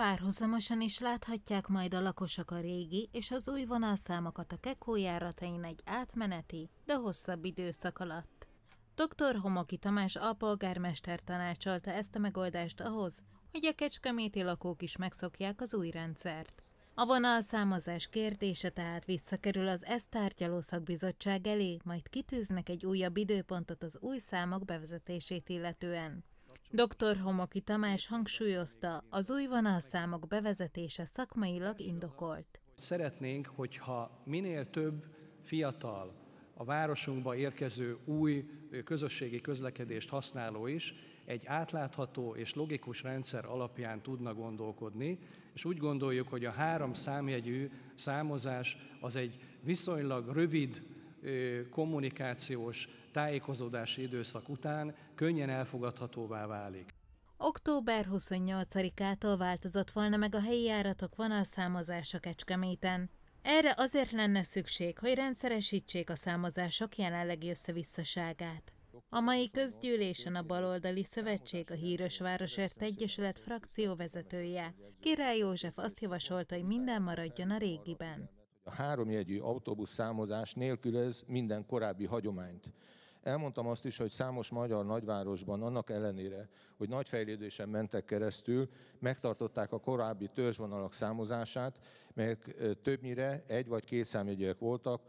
Párhuzamosan is láthatják majd a lakosok a régi és az új vonalszámokat a Kekó járatain egy átmeneti, de hosszabb időszak alatt. Dr. Homoki Tamás alpolgármester tanácsolta ezt a megoldást ahhoz, hogy a kecskeméti lakók is megszokják az új rendszert. A vonalszámozás kérdése tehát visszakerül az ezt tárgyaló szakbizottság elé, majd kitűznek egy újabb időpontot az új számok bevezetését illetően. Dr. Homoki Tamás hangsúlyozta, az új vonalszámok bevezetése szakmailag indokolt. Szeretnénk, hogyha minél több fiatal, a városunkba érkező új közösségi közlekedést használó is egy átlátható és logikus rendszer alapján tudna gondolkodni, és úgy gondoljuk, hogy a három számjegyű számozás az egy viszonylag rövid kommunikációs, tájékozódási időszak után könnyen elfogadhatóvá válik. Október 28-ától változott volna meg a helyi járatok vonalszámozása Kecskeméten. Erre azért lenne szükség, hogy rendszeresítsék a számozások jelenlegi összevisszaságát. A mai közgyűlésen a baloldali szövetség a híres Városért Egyesület frakció vezetője. Király József azt javasolta, hogy minden maradjon a régiben. A háromjegyű autóbusz számozás nélkülöz minden korábbi hagyományt. Elmondtam azt is, hogy számos magyar nagyvárosban, annak ellenére, hogy nagy fejlődésen mentek keresztül, megtartották a korábbi törzsvonalak számozását, melyek többnyire egy vagy két számjegyűek voltak.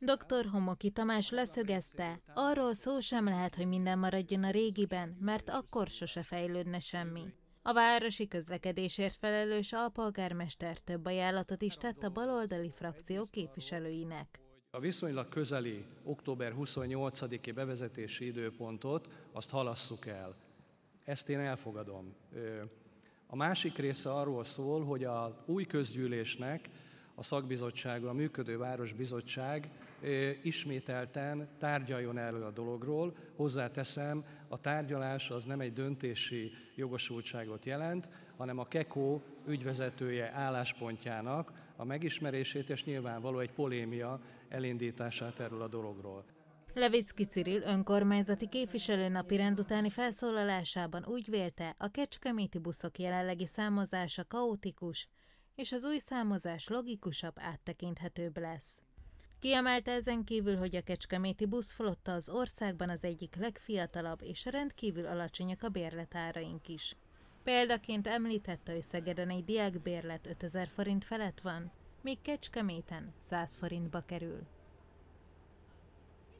Dr. Homoki Tamás leszögezte, arról szó sem lehet, hogy minden maradjon a régiben, mert akkor sose fejlődne semmi. A városi közlekedésért felelős alpolgármester több ajánlatot is tett a baloldali frakció képviselőinek. A viszonylag közeli október 28-i bevezetési időpontot azt halasszuk el. Ezt én elfogadom. A másik része arról szól, hogy az új közgyűlésnek a szakbizottság, a működő városbizottság ismételten tárgyaljon erről a dologról. Hozzáteszem, a tárgyalás az nem egy döntési jogosultságot jelent, hanem a KEKO ügyvezetője álláspontjának a megismerését és nyilvánvaló egy polémia elindítását erről a dologról. Levicki Ciril önkormányzati képviselő napirend utáni felszólalásában úgy vélte, a kecskeméti buszok jelenlegi számozása kaotikus, és az új számozás logikusabb, áttekinthetőbb lesz. Kiemelte ezen kívül, hogy a kecskeméti buszflotta az országban az egyik legfiatalabb, és rendkívül alacsonyak a bérletáraink is. Példaként említette, hogy Szegeden egy diákbérlet 5000 forint felett van, míg Kecskeméten 100 forintba kerül.